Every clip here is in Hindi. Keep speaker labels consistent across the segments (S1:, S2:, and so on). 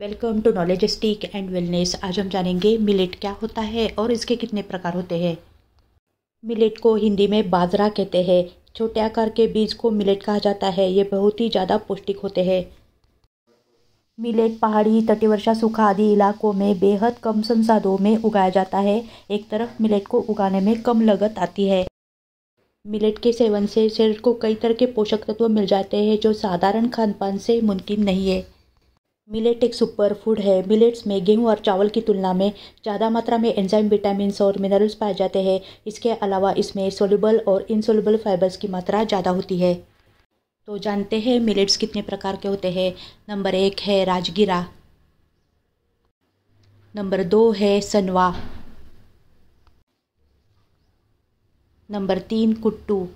S1: welcome to knowledge stick and wellness आज हम जानेंगे मिलेट क्या होता है और इसके कितने प्रकार होते हैं मिलेट को हिंदी में बाजरा कहते हैं छोटे आकार के बीज को मिलेट कहा जाता है ये बहुत ही ज़्यादा पौष्टिक होते हैं मिलेट पहाड़ी तटीवर्षा सूखा आदि इलाकों में बेहद कम संसाधनों में उगाया जाता है एक तरफ मिलेट को उगाने में कम लगत आती है मिलेट के सेवन से शरीर को कई तरह के पोषक तत्व मिल जाते हैं जो साधारण खान पान से मुमकिन नहीं है मिलेट एक सुपर फूड है मिलेट्स में गेहूं और चावल की तुलना में ज़्यादा मात्रा में एंजाइम विटामिन और मिनरल्स पाए जाते हैं इसके अलावा इसमें सोल्यूबल और इनसोल्यूबल फाइबर्स की मात्रा ज़्यादा होती है तो जानते हैं मिलेट्स कितने प्रकार के होते हैं नंबर एक है राजगिरा नंबर दो है सनवा नंबर तीन कुट्टू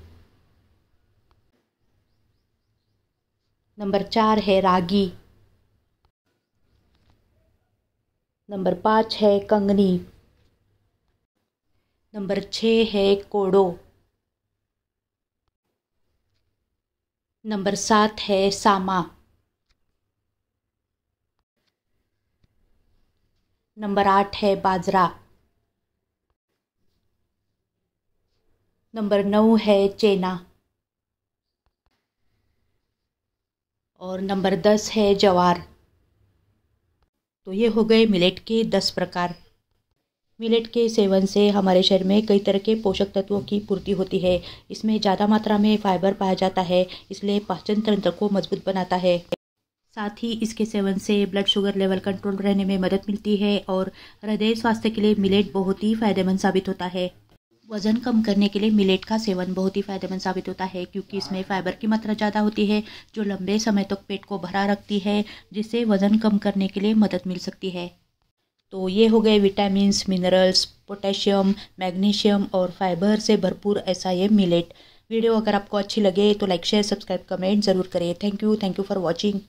S1: नंबर चार है रागी नंबर पाँच है कंगनी नंबर छः है कोड़ो नंबर सात है सामा नंबर आठ है बाजरा नंबर नौ है चेना और नंबर दस है जवार तो ये हो गए मिलेट के दस प्रकार मिलेट के सेवन से हमारे शरीर में कई तरह के पोषक तत्वों की पूर्ति होती है इसमें ज़्यादा मात्रा में फाइबर पाया जाता है इसलिए पाचन तंत्र को मजबूत बनाता है साथ ही इसके सेवन से ब्लड शुगर लेवल कंट्रोल रहने में मदद मिलती है और हृदय स्वास्थ्य के लिए मिलेट बहुत ही फायदेमंद साबित होता है वजन कम करने के लिए मिलेट का सेवन बहुत ही फायदेमंद साबित होता है क्योंकि इसमें फाइबर की मात्रा ज़्यादा होती है जो लंबे समय तक तो पेट को भरा रखती है जिससे वजन कम करने के लिए मदद मिल सकती है तो ये हो गए विटामिन मिनरल्स पोटेशियम मैग्नीशियम और फाइबर से भरपूर ऐसा ये मिलेट वीडियो अगर आपको अच्छी लगे तो लाइक शेयर सब्सक्राइब कमेंट ज़रूर करें thank you thank you for watching